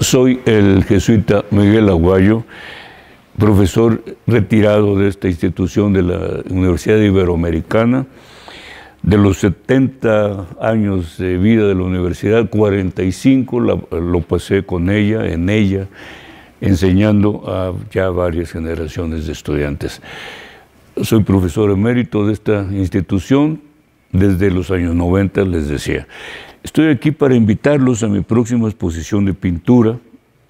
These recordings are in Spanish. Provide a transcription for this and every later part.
Soy el jesuita Miguel Aguayo, profesor retirado de esta institución de la Universidad Iberoamericana. De los 70 años de vida de la universidad, 45 lo pasé con ella, en ella, enseñando a ya varias generaciones de estudiantes. Soy profesor emérito de esta institución desde los años 90, les decía. Estoy aquí para invitarlos a mi próxima exposición de pintura,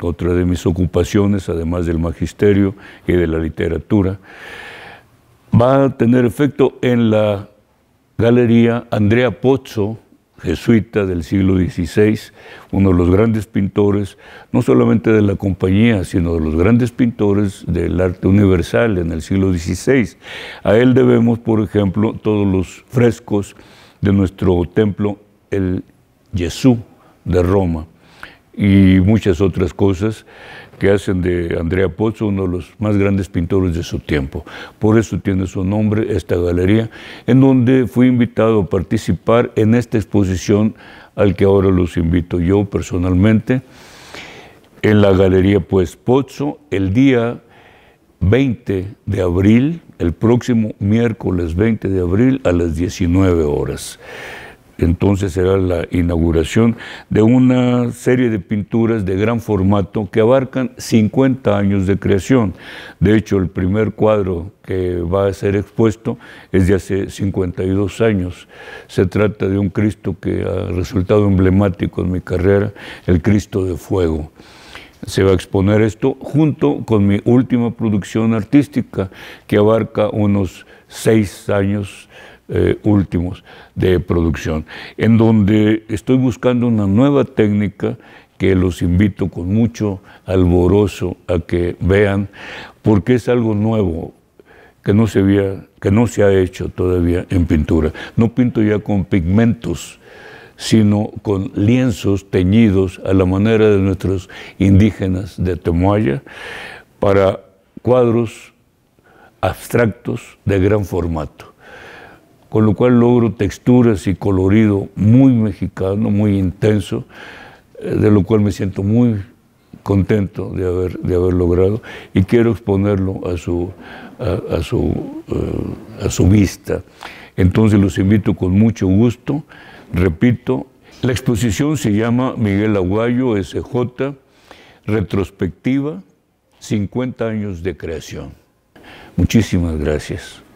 otra de mis ocupaciones, además del magisterio y de la literatura. Va a tener efecto en la galería Andrea Pozzo, jesuita del siglo XVI, uno de los grandes pintores, no solamente de la compañía, sino de los grandes pintores del arte universal en el siglo XVI. A él debemos, por ejemplo, todos los frescos de nuestro templo, el Jesús de Roma y muchas otras cosas que hacen de Andrea Pozzo uno de los más grandes pintores de su tiempo. Por eso tiene su nombre esta galería, en donde fui invitado a participar en esta exposición al que ahora los invito yo personalmente, en la galería Pues Pozzo, el día 20 de abril, el próximo miércoles 20 de abril a las 19 horas entonces será la inauguración de una serie de pinturas de gran formato que abarcan 50 años de creación. De hecho, el primer cuadro que va a ser expuesto es de hace 52 años. Se trata de un Cristo que ha resultado emblemático en mi carrera, el Cristo de Fuego se va a exponer esto junto con mi última producción artística que abarca unos seis años eh, últimos de producción, en donde estoy buscando una nueva técnica que los invito con mucho alboroso a que vean, porque es algo nuevo que no se, que no se ha hecho todavía en pintura. No pinto ya con pigmentos, sino con lienzos teñidos a la manera de nuestros indígenas de Temoaya para cuadros abstractos de gran formato con lo cual logro texturas y colorido muy mexicano, muy intenso, eh, de lo cual me siento muy contento de haber, de haber logrado y quiero exponerlo a su, a, a su eh, vista. Entonces los invito con mucho gusto, repito, la exposición se llama Miguel Aguayo SJ, retrospectiva, 50 años de creación. Muchísimas gracias.